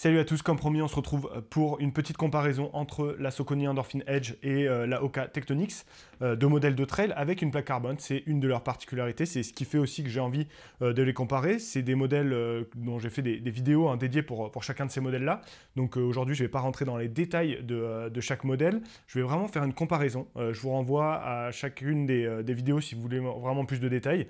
Salut à tous, comme promis, on se retrouve euh, pour une petite comparaison entre la Soconi Endorphin Edge et euh, la Oka Tectonix, euh, deux modèles de trail avec une plaque carbone. C'est une de leurs particularités, c'est ce qui fait aussi que j'ai envie de les comparer. C'est des modèles dont j'ai fait des, vidéos hein, dédiées pour, pour, chacun de ces modèles-là. Donc aujourd'hui, je ne vais pas rentrer dans les détails de, chaque modèle. Je vais vraiment faire une comparaison. je vous renvoie à chacune des, des, vidéos si vous voulez vraiment plus de détails.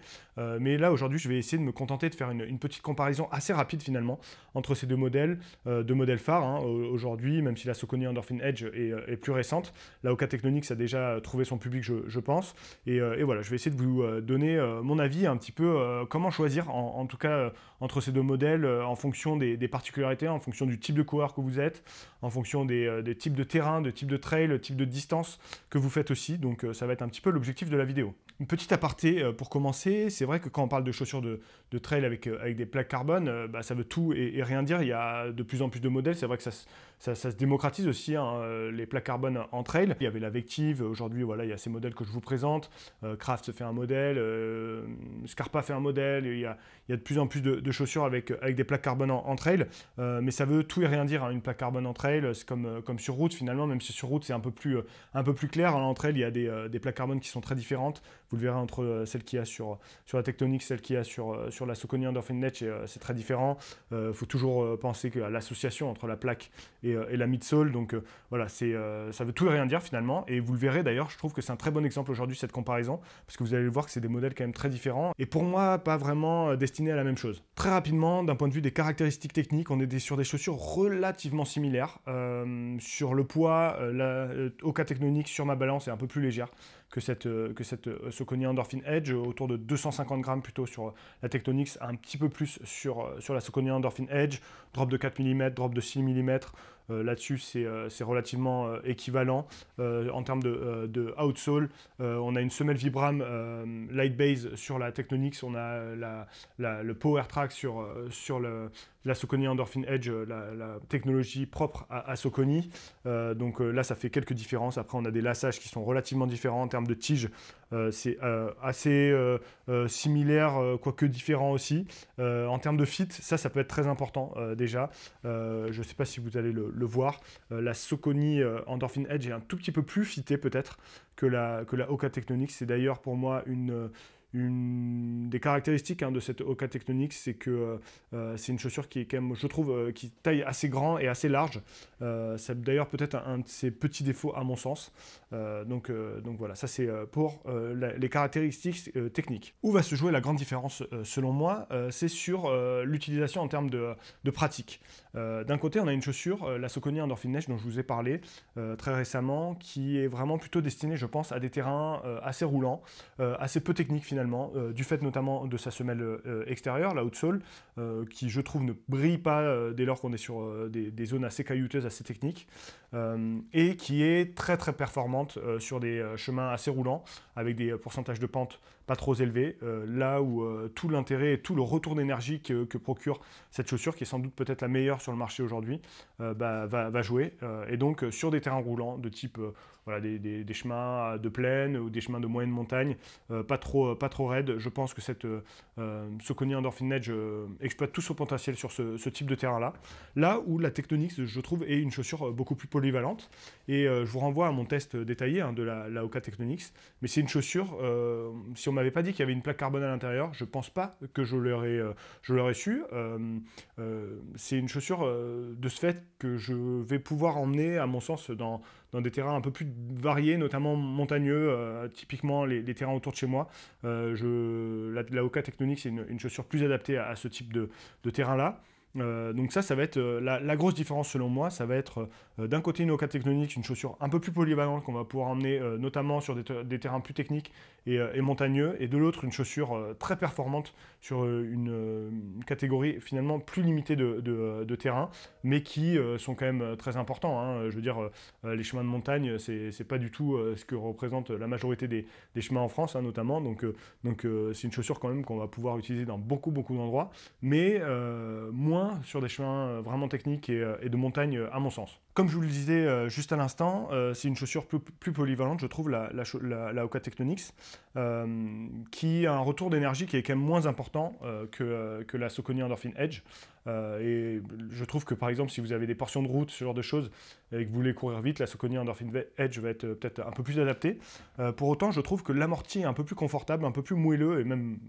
mais là, aujourd'hui, je vais essayer de me contenter de faire une, une petite comparaison assez rapide finalement entre ces deux modèles. Euh, de modèles phares hein, aujourd'hui, même si la Soconi Endorphin Edge euh, est, plus récente. La Oka Technonics a déjà euh, trouvé son public, je, pense. Et, voilà, je vais essayer de vous donner mon avis un petit peu comment choisir, en, tout cas entre ces deux modèles, en fonction des, particularités, en fonction du type de coureur que vous êtes, en fonction des, types de terrain, de type de trail, type de distance que vous faites aussi. Donc ça va être un petit peu l'objectif de la vidéo. Une petite aparté pour commencer, c'est vrai que quand on parle de chaussures de, trail avec, avec des plaques carbone, bah, ça veut tout et, et rien dire. Il y a de plus plus en plus de modèles. C'est vrai que ça, se démocratise aussi, hein, euh, les plaques carbone en trail. Il y avait la Vective, aujourd'hui, voilà, il y a ces modèles que je vous présente. Craft euh, Kraft fait un modèle, euh, Scarpa fait un modèle. Il y, a, de plus en plus de, chaussures avec, des plaques carbone en, trail. mais ça veut tout et rien dire, hein, une plaque carbone en trail. C'est comme, sur route, finalement, même si sur route, c'est un, peu plus, clair. Hein, en trail, il y a des, des plaques carbone qui sont très différentes vous le verrez entre euh, celle qu'il y a sur, sur la tectonique, celle qu'il y a sur, euh, sur la Socony Endorphin euh, c'est très différent. Il faut toujours penser à l'association entre la plaque et, et la midsole. Donc voilà, c'est ça veut tout et rien dire finalement. Et vous le verrez d'ailleurs, je trouve que c'est un très bon exemple aujourd'hui cette comparaison, parce que vous allez voir que c'est des modèles quand même très différents. Et pour moi, pas vraiment destinés à la même chose. Très rapidement, d'un point de vue des caractéristiques techniques, on est sur des chaussures relativement similaires. sur le poids, au cas Oka Technonique sur ma balance est un peu plus légère que, cette, euh, que cette, euh, Endorphin Edge, euh, autour de 250 grammes plutôt sur la Tectonics, un petit peu plus sur, sur la Soconia Endorphin Edge, drop de 4 mm, drop de 6 mm. Là-dessus, c'est relativement équivalent en termes de, de outsole. on a une semelle Vibram Light Base sur la Tectonics, on a le Power Track sur, sur le, la Soconi Endorphin Edge, euh, la, technologie propre à, Soconi. Euh, donc euh, là, ça fait quelques différences. Après, on a des lassages qui sont relativement différents en termes de tige. c'est assez similaire, quoique différent aussi. en termes de fit, ça, ça peut être très important déjà. je ne sais pas si vous allez le, voir. la Soconi Endorphin Edge est un tout petit peu plus fitée peut-être que la, que la Oka Technonix. C'est d'ailleurs pour moi une une des caractéristiques hein, de cette Oka Technonix, c'est que euh, euh, c'est une chaussure qui est quand même, je trouve, euh, qui taille assez grand et assez large. c'est d'ailleurs peut-être un, de ses petits défauts à mon sens. donc, voilà, ça c'est pour les caractéristiques techniques. Où va se jouer la grande différence selon moi C'est sur l'utilisation en termes de, pratique. D'un côté, on a une chaussure, la Soconia Endorphin Neige, dont je vous ai parlé très récemment, qui est vraiment plutôt destinée, je pense, à des terrains assez roulants, assez peu techniques finalement euh, du fait notamment de sa semelle euh, extérieure, la haute sol, euh, qui je trouve ne brille pas dès lors qu'on est sur des, des, zones assez caillouteuses, assez techniques, et qui est très très performante sur des chemins assez roulants, avec des pourcentages de pente pas trop élevé euh, là où euh, tout l'intérêt et tout le retour d'énergie que, procure cette chaussure, qui est sans doute peut-être la meilleure sur le marché aujourd'hui, euh, bah, va, jouer. et donc sur des terrains roulants de type voilà, des, chemins de plaine ou des chemins de moyenne montagne, pas, trop, pas trop raides, je pense que cette, ce connu Endorphin Edge exploite tout son potentiel sur ce, type de terrain-là. Là où la technonix je trouve, est une chaussure beaucoup plus polyvalente. Et je vous renvoie à mon test détaillé hein, de la, la Oka Technonix. Mais c'est une chaussure, si on m'avait pas dit qu'il y avait une plaque carbone à l'intérieur, je pense pas que je l'aurais, euh, je l'aurais su. Euh, euh, c'est une chaussure de ce fait que je vais pouvoir emmener, à mon sens, dans, des terrains un peu plus variés, notamment montagneux, typiquement les, terrains autour de chez moi. la, Oka c'est une, chaussure plus adaptée à, ce type de terrain-là. Euh, donc ça, ça va être euh, la, grosse différence selon moi, ça va être euh, d'un côté une Oka technique une chaussure un peu plus polyvalente qu'on va pouvoir emmener notamment sur des, terrains plus techniques et, montagneux, et de l'autre une chaussure très performante sur une, catégorie finalement plus limitée de, terrains, mais qui sont quand même très importants. Hein, je veux dire, les chemins de montagne, c'est pas du tout ce que représente la majorité des, des chemins en France, hein, notamment. Donc donc c'est une chaussure quand même qu'on va pouvoir utiliser dans beaucoup beaucoup d'endroits, mais moins sur des chemins euh, vraiment techniques et, euh, de montagne, euh, à mon sens. Comme je vous le disais juste à l'instant, c'est une chaussure plus, polyvalente, je trouve, la, la, Oka Technonix, qui a un retour d'énergie qui est quand même moins important que, que, la Soconi Endorphin Edge. et je trouve que, par exemple, si vous avez des portions de route, ce genre de choses, et que vous voulez courir vite, la Soconi Endorphin Edge va être peut-être un peu plus adaptée. pour autant, je trouve que l'amorti est un peu plus confortable, un peu plus moelleux et même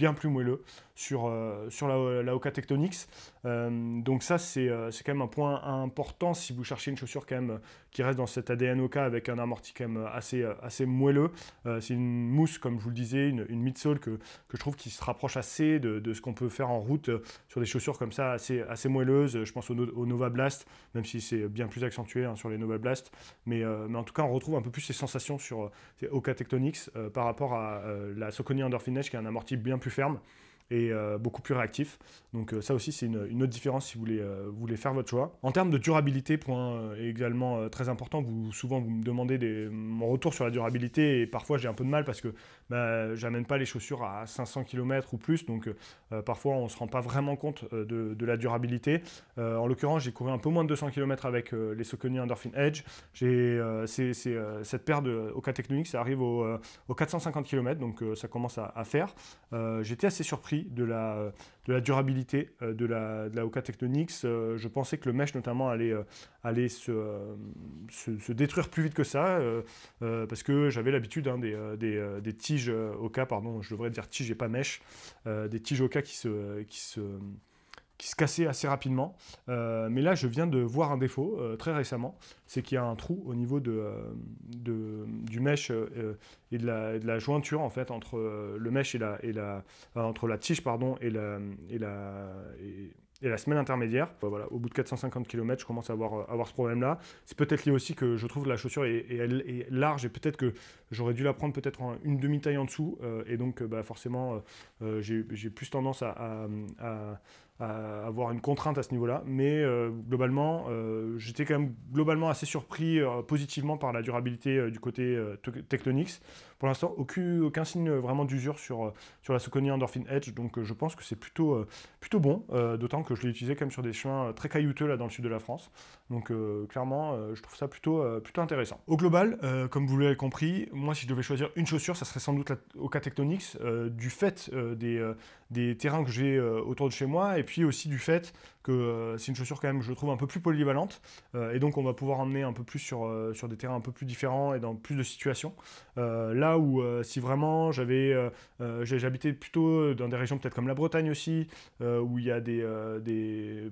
bien plus moelleux sur, euh, sur la, Oka Tectonics. Euh, donc ça, euh, c'est quand même un point important si vous cherchez une chaussure quand même qui reste dans cet ADN OK avec un amorti quand même assez, euh, assez moelleux. Euh, c'est une mousse, comme je vous le disais, une, une midsole que, que, je trouve qui se rapproche assez de, de ce qu'on peut faire en route euh, sur des chaussures comme ça, assez, assez moelleuses. Je pense au, Nova Blast, même si c'est bien plus accentué hein, sur les Nova Blast. Mais, mais, en tout cas, on retrouve un peu plus ces sensations sur OK Tectonics par rapport à la Soconi Underfinish qui est un amorti bien plus ferme et euh, beaucoup plus réactif. Donc euh, ça aussi c'est une, autre différence si vous voulez, euh, voulez, faire votre choix. En termes de durabilité, point également très important, vous souvent vous me demandez des, mon retour sur la durabilité et parfois j'ai un peu de mal parce que bah, j'amène pas les chaussures à 500 km ou plus, donc parfois on se rend pas vraiment compte de, la durabilité. en l'occurrence j'ai couru un peu moins de 200 km avec les Socony Endorphin Edge. J'ai cette paire de Oka Technique, ça arrive aux au 450 km, donc ça commence à faire. J'étais assez surpris de la, la durabilité de la, de la euh, Oka Technonix. Euh, je pensais que le mesh notamment allait, euh, se, détruire plus vite que ça, parce que j'avais l'habitude hein, des, des, des, tiges Oka, pardon, je devrais dire tiges et pas mesh, des tiges Oka qui Qui se qui se cassait assez rapidement. Euh, mais là, je viens de voir un défaut euh, très récemment, c'est qu'il y a un trou au niveau de, euh, du mèche et de, la, jointure en fait entre le mesh et la, et la entre la tige pardon et la et la et, la semaine intermédiaire. Bah, voilà, au bout de 450 km, je commence à avoir, à avoir ce problème-là. C'est peut-être lié aussi que je trouve que la chaussure est, large et peut-être que j'aurais dû la prendre peut-être une demi-taille en dessous. et donc, bah, forcément, j'ai plus tendance à avoir une contrainte à ce niveau-là. Mais euh, globalement, euh, j'étais quand même globalement assez surpris euh, positivement par la durabilité du côté Tectonix. Pour l'instant, aucun, signe vraiment d'usure sur, sur la Socony Endorphin Edge, donc je pense que c'est plutôt, plutôt bon, d'autant que je l'ai utilisé même sur des chemins très caillouteux là dans le sud de la France. Donc clairement, je trouve ça plutôt, plutôt intéressant. Au global, comme vous l'avez compris, moi si je devais choisir une chaussure, ça serait sans doute au cas Tectonix, du fait des, des terrains que j'ai autour de chez moi, et puis aussi du fait que euh, c'est une chaussure quand même, je trouve, un peu plus polyvalente, euh, et donc on va pouvoir emmener un peu plus sur, euh, sur des terrains un peu plus différents et dans plus de situations. là où si vraiment j'avais, j'habitais plutôt dans des régions peut-être comme la Bretagne aussi, où il y a des,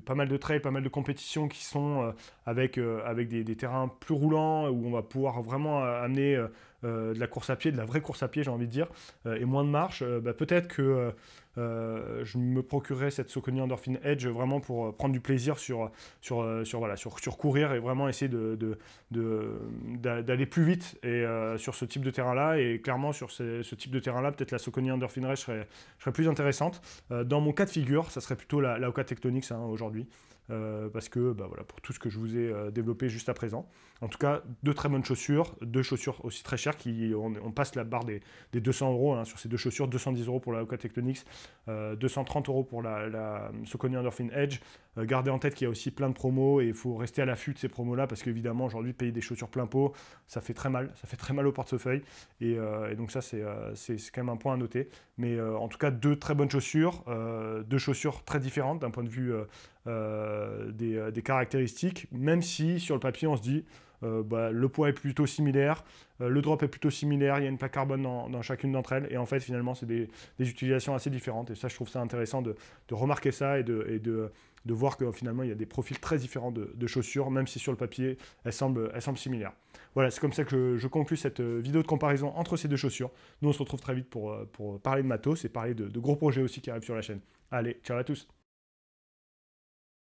pas mal de trails, pas mal de compétitions qui sont avec, avec des, des, terrains plus roulants, où on va pouvoir vraiment amener euh, de la course à pied, de la vraie course à pied, j'ai envie de dire, euh, et moins de marche, euh, bah, peut-être que je me procurerais cette Saucony Endorphin Edge vraiment pour prendre du plaisir sur, sur, sur, courir et vraiment essayer d'aller plus vite sur ce type de terrain-là. Et clairement, sur ce type de terrain-là, peut-être la Saucony Endorphin Edge serait, plus intéressante. dans mon cas de figure, ça serait plutôt la, la Oka Tectonics hein, aujourd'hui. Euh, parce que bah, voilà, pour tout ce que je vous ai euh, développé juste à présent. En tout cas, deux très bonnes chaussures, deux chaussures aussi très chères, qui, on, passe la barre des, des 200 euros hein, sur ces deux chaussures, 210 euros pour la Oka Tectonics, 230 euh, euros pour la, la Socony Endorphin Edge. gardez en tête qu'il y a aussi plein de promos et il faut rester à l'affût de ces promos-là, parce qu'évidemment, aujourd'hui, payer des chaussures plein pot, ça fait très mal, ça fait très mal au portefeuille, et, et donc ça, c'est quand même un point à noter. Mais en tout cas, deux très bonnes chaussures, deux chaussures très différentes d'un point de vue euh, euh, des, caractéristiques, même si sur le papier on se dit euh, bah, le poids est plutôt similaire, le drop est plutôt similaire, il y a une plaque carbone dans, chacune d'entre elles, et en fait finalement c'est des, utilisations assez différentes, et ça je trouve ça intéressant de, remarquer ça et, de, voir que finalement il y a des profils très différents de, chaussures, même si sur le papier elles semblent, similaires. Voilà, c'est comme ça que je, conclue cette vidéo de comparaison entre ces deux chaussures. Nous on se retrouve très vite pour, parler de matos et parler de gros projets aussi qui arrivent sur la chaîne. Allez, ciao à tous